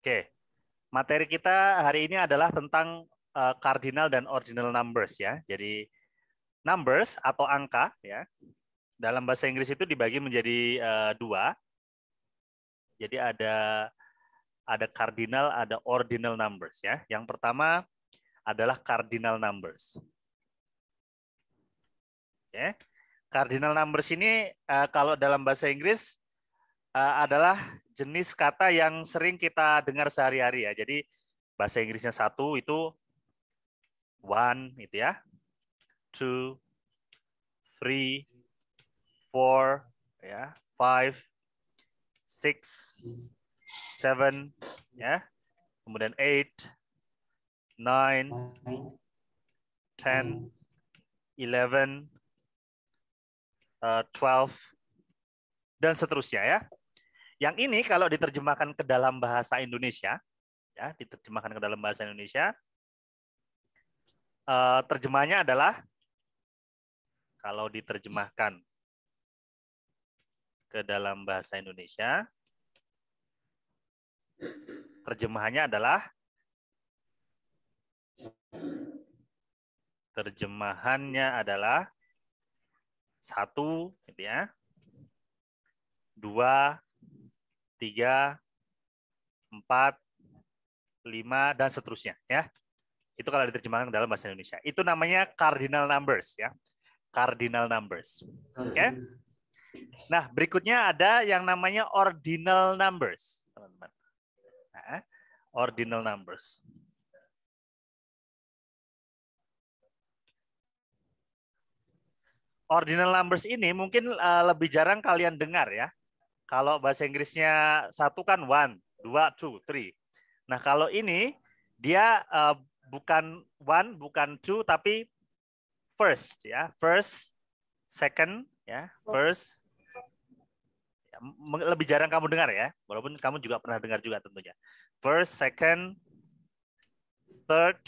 Oke, materi kita hari ini adalah tentang uh, cardinal dan ordinal numbers ya. Jadi numbers atau angka ya dalam bahasa Inggris itu dibagi menjadi uh, dua. Jadi ada ada cardinal, ada ordinal numbers ya. Yang pertama adalah cardinal numbers. Oke, cardinal numbers ini uh, kalau dalam bahasa Inggris uh, adalah jenis kata yang sering kita dengar sehari-hari ya. Jadi bahasa Inggrisnya satu itu one itu ya, two, three, four, ya, five, six, seven, ya, kemudian eight, nine, ten, eleven, eh, twelve, dan seterusnya ya. Yang ini kalau diterjemahkan ke dalam bahasa Indonesia, ya diterjemahkan ke dalam bahasa Indonesia, eh, terjemahnya adalah kalau diterjemahkan ke dalam bahasa Indonesia, terjemahannya adalah terjemahannya adalah satu, gitu ya, dua, tiga, empat, lima, dan seterusnya. ya Itu kalau diterjemahkan dalam bahasa Indonesia. Itu namanya cardinal numbers. ya Cardinal numbers. Oke? Okay? Nah, berikutnya ada yang namanya ordinal numbers, teman-teman. Nah, ordinal numbers. Ordinal numbers ini mungkin eh, lebih jarang kalian dengar ya. Kalau bahasa Inggrisnya satu kan one, dua, two, three. Nah kalau ini dia uh, bukan one, bukan two, tapi first ya, first, second ya, first. Ya, lebih jarang kamu dengar ya, walaupun kamu juga pernah dengar juga tentunya. First, second, third,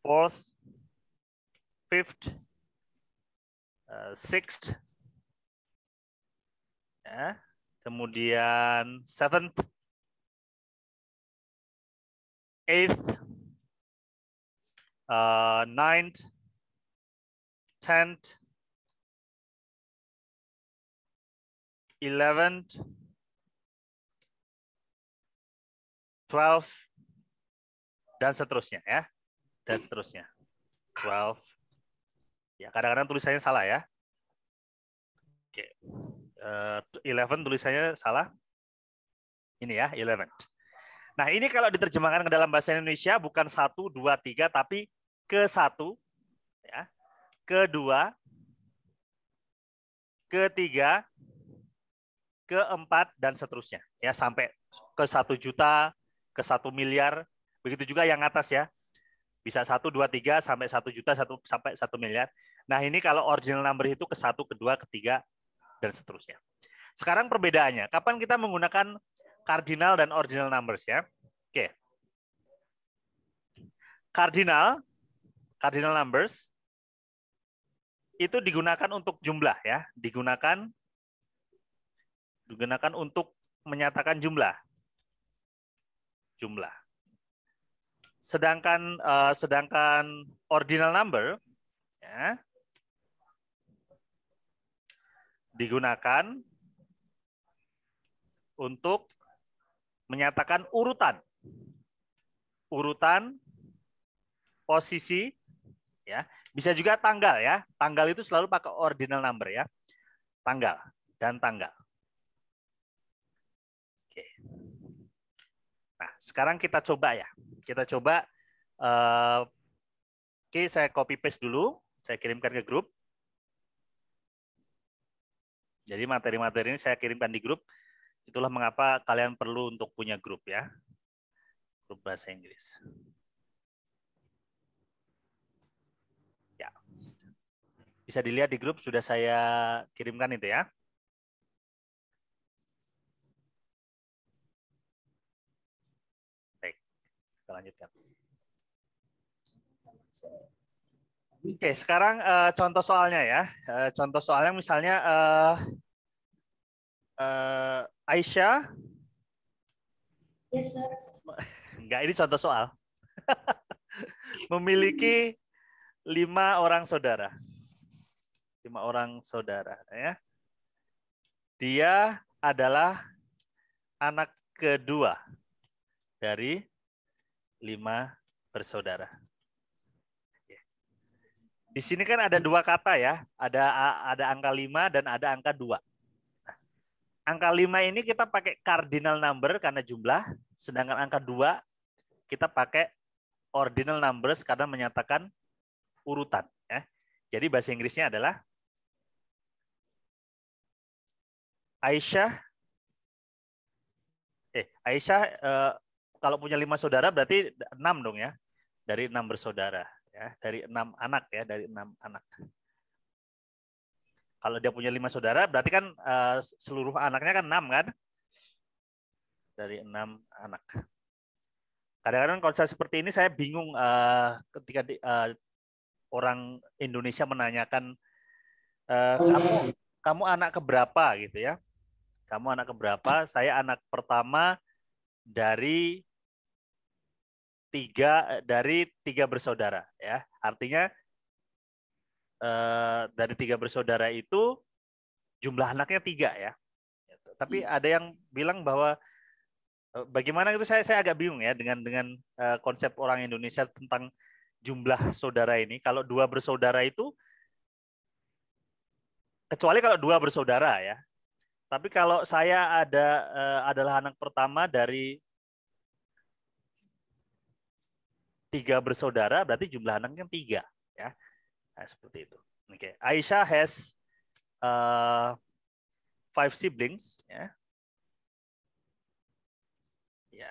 fourth, fifth, uh, sixth, Ya. Kemudian seventh, eighth, uh, ninth, tenth, eleventh, twelve, dan seterusnya ya, dan seterusnya. Twelve. Ya kadang-kadang tulisannya salah ya. Oke. Okay. Eh, eleven tulisannya salah. Ini ya, eleven. Nah, ini kalau diterjemahkan ke dalam bahasa Indonesia bukan satu, dua, tiga, tapi ke satu, ya, kedua, ketiga, keempat, dan seterusnya. Ya, sampai ke satu juta, ke satu miliar, begitu juga yang atas ya. Bisa satu, dua, tiga, sampai satu juta, satu sampai satu miliar. Nah, ini kalau original number itu ke satu, kedua, ketiga, dan seterusnya. Sekarang perbedaannya, kapan kita menggunakan cardinal dan ordinal numbers ya? Oke. Cardinal, cardinal numbers itu digunakan untuk jumlah ya, digunakan digunakan untuk menyatakan jumlah. Jumlah. Sedangkan eh, sedangkan ordinal number ya, digunakan untuk menyatakan urutan. Urutan posisi ya. Bisa juga tanggal ya. Tanggal itu selalu pakai ordinal number ya. Tanggal dan tanggal. Oke. Nah, sekarang kita coba ya. Kita coba uh, oke, saya copy paste dulu, saya kirimkan ke grup. Jadi materi-materi ini saya kirimkan di grup. Itulah mengapa kalian perlu untuk punya grup ya. Grup bahasa Inggris. Ya. Bisa dilihat di grup sudah saya kirimkan itu ya. Baik. Kita lanjutkan. Oke, okay, sekarang uh, contoh soalnya ya. Uh, contoh soalnya misalnya uh, uh, Aisyah. Yes, Enggak, ini contoh soal. Memiliki lima orang saudara. Lima orang saudara. ya. Dia adalah anak kedua dari lima bersaudara. Di sini kan ada dua kata ya, ada ada angka 5 dan ada angka 2. Nah, angka 5 ini kita pakai cardinal number karena jumlah, sedangkan angka 2 kita pakai ordinal numbers karena menyatakan urutan. Ya. Jadi bahasa Inggrisnya adalah Aisyah eh Aisyah eh, kalau punya lima saudara berarti enam dong ya dari enam bersaudara ya dari enam anak ya dari enam anak kalau dia punya lima saudara berarti kan uh, seluruh anaknya kan enam kan dari enam anak kadang-kadang konsep seperti ini saya bingung uh, ketika di, uh, orang Indonesia menanyakan uh, kamu kamu anak keberapa gitu ya kamu anak keberapa saya anak pertama dari tiga eh, dari tiga bersaudara ya artinya eh, dari tiga bersaudara itu jumlah anaknya tiga ya gitu. tapi iya. ada yang bilang bahwa eh, bagaimana itu saya saya agak bingung ya dengan dengan konsep orang Indonesia tentang jumlah saudara ini. Kalau dua bersaudara itu kecuali kalau dua bersaudara ya. Tapi kalau saya ada adalah anak pertama dari tiga bersaudara berarti jumlah anaknya kan tiga ya nah, seperti itu oke okay. Aisyah has uh, five siblings ya yeah.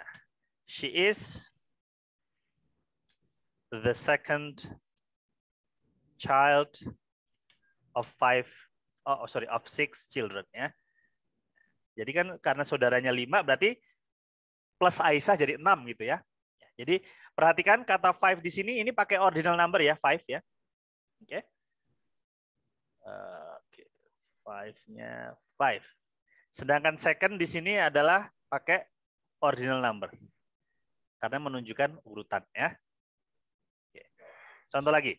yeah she is the second child of five oh, oh sorry of six children ya jadi kan karena saudaranya lima berarti plus Aisyah jadi enam gitu ya jadi Perhatikan kata five di sini ini pakai ordinal number ya, five ya. Oke. Eh, okay. Five-nya five. Sedangkan second di sini adalah pakai ordinal number. Karena menunjukkan urutan ya. Okay. Contoh lagi.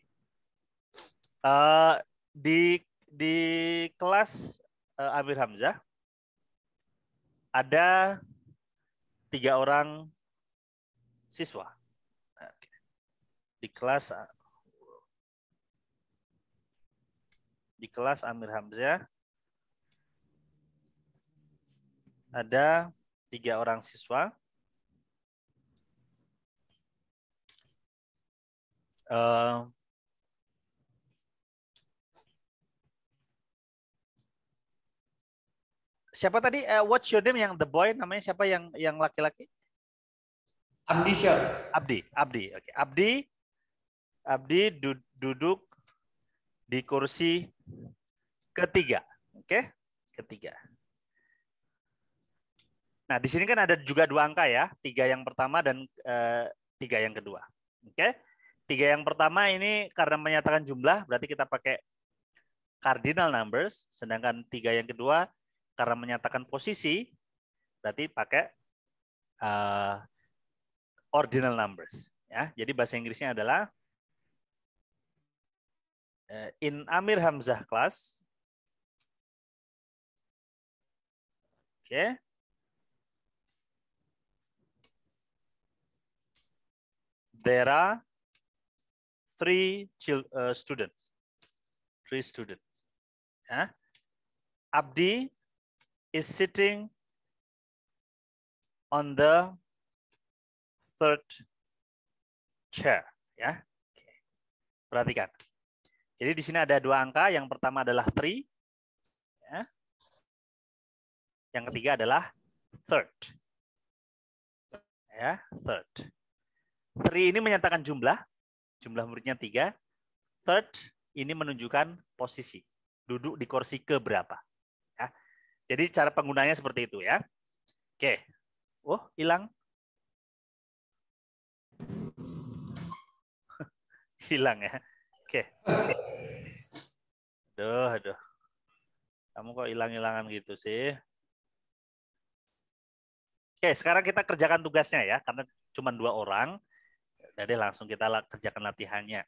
Eh, di di kelas uh, Amir Hamzah ada tiga orang siswa di kelas ah, di kelas Amir Hamzah ada tiga orang siswa. Uh, siapa tadi? Uh, what's your name yang the boy? Namanya siapa yang yang laki-laki? Abdi Syah. Abdi, Abdi. Oke, okay. Abdi Abdi duduk di kursi ketiga. Oke, ketiga. Nah, di sini kan ada juga dua angka ya, tiga yang pertama dan eh, tiga yang kedua. Oke, tiga yang pertama ini karena menyatakan jumlah, berarti kita pakai cardinal numbers, sedangkan tiga yang kedua karena menyatakan posisi, berarti pakai uh, ordinal numbers. Ya, jadi bahasa Inggrisnya adalah Eh, in Amir Hamzah class. Oke. Okay. There are three children, uh, students. Three students. Huh? Abdi is sitting on the third chair. Ya. Yeah. Okay. Perhatikan. Jadi di sini ada dua angka. Yang pertama adalah three, Ya. Yang ketiga adalah third. Ya, third. Three ini menyatakan jumlah. Jumlah muridnya tiga. Third ini menunjukkan posisi. Duduk di kursi keberapa. Ya. Jadi cara penggunanya seperti itu ya. Oke. Oh, hilang. hilang ya. Oke. Okay. Aduh, aduh. Kamu kok hilang-hilangan gitu sih? Oke, sekarang kita kerjakan tugasnya ya, karena cuma dua orang. Jadi langsung kita kerjakan latihannya.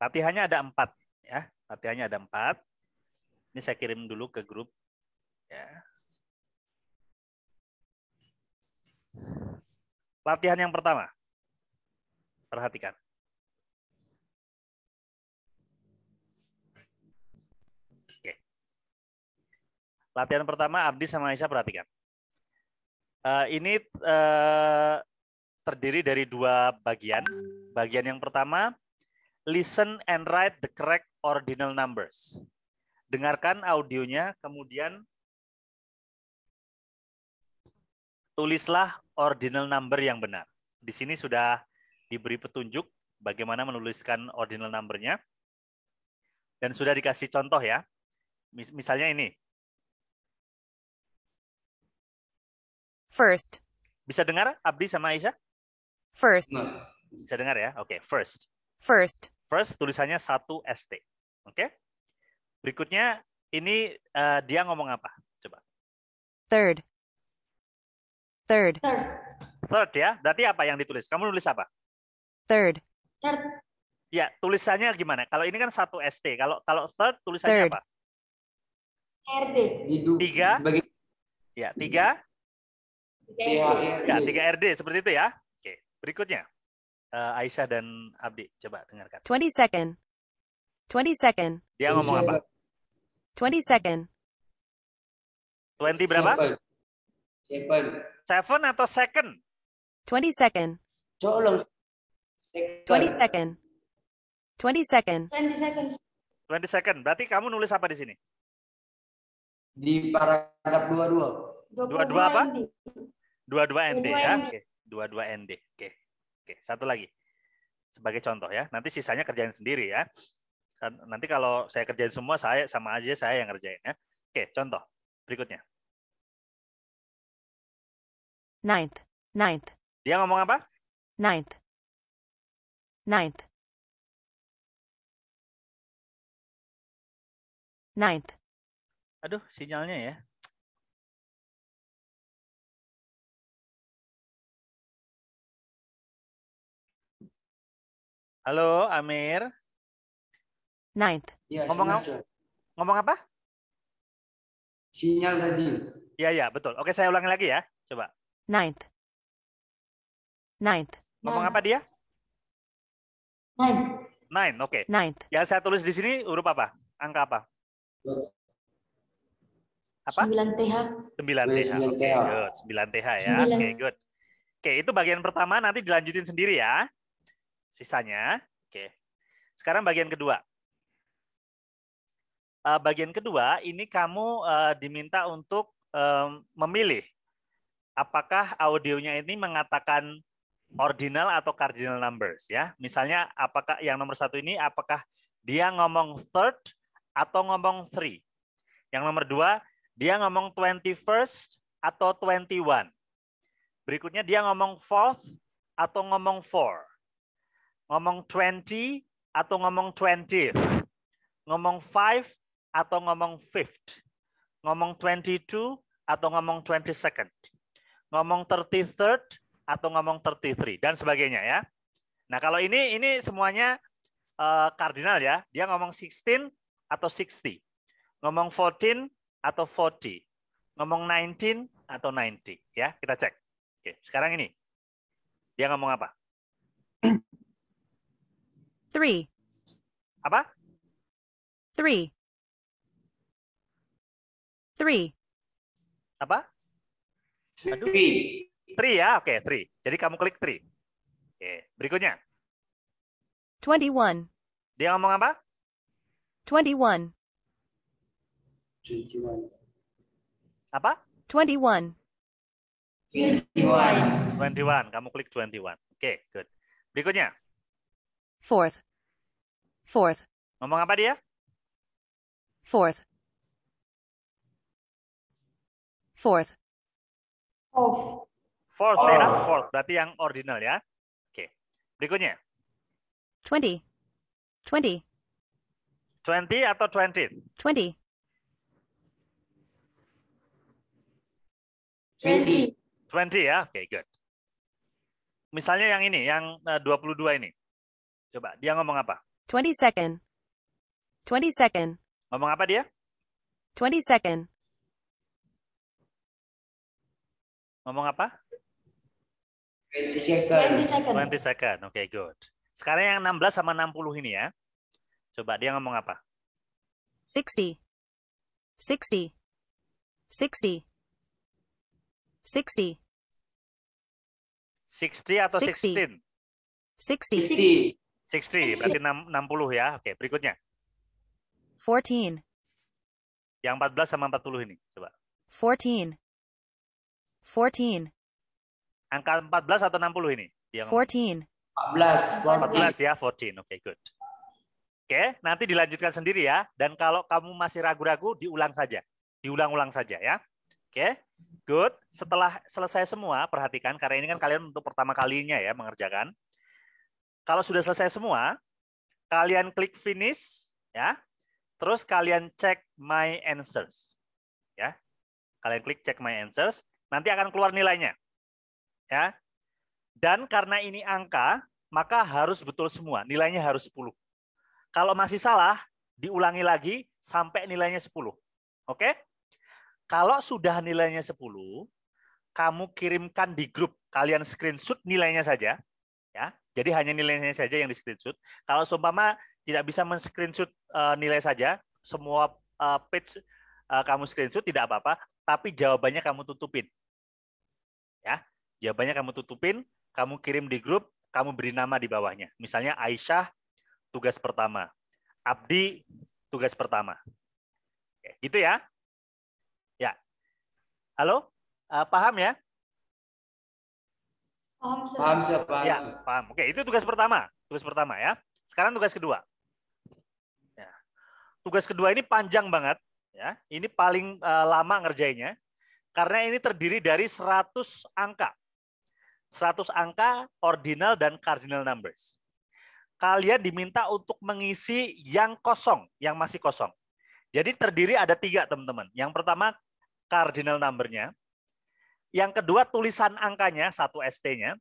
Latihannya ada empat, ya. Latihannya ada empat. Ini saya kirim dulu ke grup, ya. Latihan yang pertama, perhatikan. Latihan pertama Abdi sama Aisyah perhatikan. Uh, ini uh, terdiri dari dua bagian. Bagian yang pertama, listen and write the correct ordinal numbers. Dengarkan audionya, kemudian tulislah ordinal number yang benar. Di sini sudah diberi petunjuk bagaimana menuliskan ordinal numbernya. Dan sudah dikasih contoh ya. Misalnya ini, First. Bisa dengar Abdi sama Aisyah? First. Nah. Bisa dengar ya? Oke, okay, first. First. First tulisannya satu ST. Oke. Okay? Berikutnya ini uh, dia ngomong apa? Coba. Third. Third. Third. Third ya. Berarti apa yang ditulis? Kamu nulis apa? Third. Third. Ya, tulisannya gimana? Kalau ini kan satu ST. Kalau kalau third tulisannya third. apa? RD. Tiga. Ya, tiga. 3 RD seperti itu ya. Oke, berikutnya. Uh, Aisyah dan Abdi coba dengarkan. Twenty second. twenty second. Dia ngomong apa? Twenty second. twenty berapa? 7. 7 atau second? Twenty second. Tolong. 20 second. 20 second. 20 second. 20 second. Berarti kamu nulis apa di sini? Di paragraf dua dua dua apa? dua dua nd ya. oke dua dua ND. Oke. Oke, satu lagi. Sebagai contoh ya. Nanti sisanya kerjain sendiri ya. Kan, nanti kalau saya kerjain semua saya sama aja saya yang ngerjain ya. Oke, contoh berikutnya. Ninth. Ninth. Dia ngomong apa? Ninth. Ninth. Ninth. Aduh, sinyalnya ya. Halo, Amir. Ninth. Ya, ngomong, sinyal, ngomong apa? Sinyal tadi. Iya, iya, betul. Oke, saya ulangi lagi ya. Coba. Ninth. Ninth. Ngomong apa dia? Nine. Nine, oke. Okay. Ninth. Yang saya tulis di sini huruf apa? Angka apa? Apa? 9 TH. 9 TH. 9 TH. Okay, good. 9 TH ya. Oke, okay, good. Oke, okay, itu bagian pertama nanti dilanjutin sendiri ya sisanya. Oke. Sekarang bagian kedua. Eh, bagian kedua ini kamu eh, diminta untuk memilih apakah audionya ini mengatakan ordinal atau cardinal numbers ya. Misalnya apakah yang nomor satu ini apakah dia ngomong third atau ngomong three. Yang nomor dua dia ngomong twenty first atau twenty one Berikutnya dia ngomong fourth atau ngomong four. Ngomong 20 atau ngomong 20? Ngomong 5 atau ngomong 5th? Ngomong 22 atau ngomong 22nd? Ngomong 33rd atau ngomong 33 dan sebagainya ya. Nah, kalau ini ini semuanya uh, kardinal ya. Dia ngomong 16 atau 60. Ngomong 14 atau 40. Ngomong 19 atau 90 ya. Kita cek. Oke, sekarang ini. Dia ngomong apa? Three. Apa? Three. Three. Apa? Aduh. Three. Three ya, oke, okay, three. Jadi kamu klik three. Oke, okay. berikutnya. Twenty-one. Dia ngomong apa? Twenty-one. Twenty-one. Apa? Twenty-one. Twenty-one. Twenty-one. Kamu klik twenty-one. Oke, okay, good. Berikutnya. Fourth. Fourth. Ngomong apa dia? Fourth. Fourth. Fourth. Fourth, Fourth. Fourth. Berarti yang ordinal ya. Oke. Okay. Berikutnya. Twenty. Twenty. Twenty atau twenty? Twenty. Twenty. Twenty ya. Oke, okay, good. Misalnya yang ini, yang 22 eh, ini. Coba, dia ngomong apa? 20 second. 20 second. Ngomong apa dia? 20 second. Ngomong apa? 20 second. 20 second. Oke, okay, good. Sekarang yang 16 sama 60 ini ya. Coba dia ngomong apa? 60. 60. 60. 60. 60 atau 60. 16? 60. 60. 60, berarti 60 ya. Oke, berikutnya. 14. Yang 14 sama 40 ini, coba. 14. 14. Angka 14 atau 60 ini? Yang 14. 14. ya, 14. Oke, good. Oke, nanti dilanjutkan sendiri ya. Dan kalau kamu masih ragu-ragu, diulang saja. Diulang-ulang saja ya. Oke, okay, good. Setelah selesai semua, perhatikan. Karena ini kan kalian untuk pertama kalinya ya mengerjakan. Kalau sudah selesai semua, kalian klik finish ya. Terus kalian cek my answers. Ya. Kalian klik cek my answers, nanti akan keluar nilainya. Ya. Dan karena ini angka, maka harus betul semua. Nilainya harus 10. Kalau masih salah, diulangi lagi sampai nilainya 10. Oke? Kalau sudah nilainya 10, kamu kirimkan di grup. Kalian screenshot nilainya saja, ya. Jadi hanya nilainya saja yang di screenshot. Kalau seumpama tidak bisa men-screenshot uh, nilai saja, semua uh, page uh, kamu screenshot tidak apa-apa, tapi jawabannya kamu tutupin. Ya, jawabannya kamu tutupin, kamu kirim di grup, kamu beri nama di bawahnya. Misalnya Aisyah tugas pertama, Abdi tugas pertama. Oke, gitu ya. Ya. Halo? Uh, paham ya? Paham, sir. Paham, sir. ya, paham. Oke, itu tugas pertama. Tugas pertama ya. Sekarang tugas kedua. Ya. Tugas kedua ini panjang banget. ya. Ini paling uh, lama ngerjainnya. Karena ini terdiri dari 100 angka. 100 angka, ordinal, dan cardinal numbers. Kalian diminta untuk mengisi yang kosong, yang masih kosong. Jadi terdiri ada tiga, teman-teman. Yang pertama, cardinal numbernya. Yang kedua tulisan angkanya, satu ST-nya.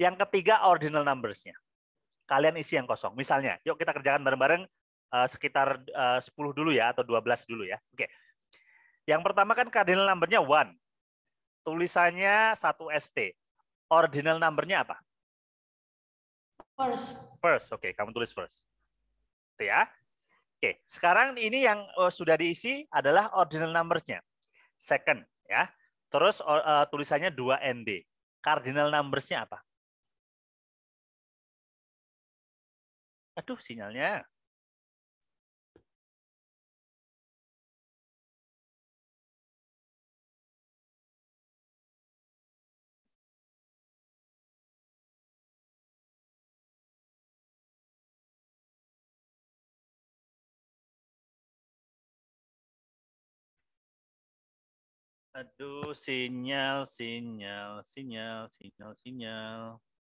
Yang ketiga ordinal numbers-nya. Kalian isi yang kosong. Misalnya, yuk kita kerjakan bareng-bareng eh, sekitar eh, uh, 10 dulu ya, atau 12 dulu ya. Oke. Yang pertama kan cardinal number-nya 1. Tulisannya 1 ST. Ordinal number-nya apa? First. First, oke. Okay, kamu tulis first. ya. Oke, sekarang ini yang eh, sudah diisi adalah ordinal numbers-nya. Second, ya. Terus uh, tulisannya 2ND. Cardinal numbers-nya apa? Aduh, sinyalnya. Aduh, sinyal, sinyal, sinyal, sinyal, sinyal.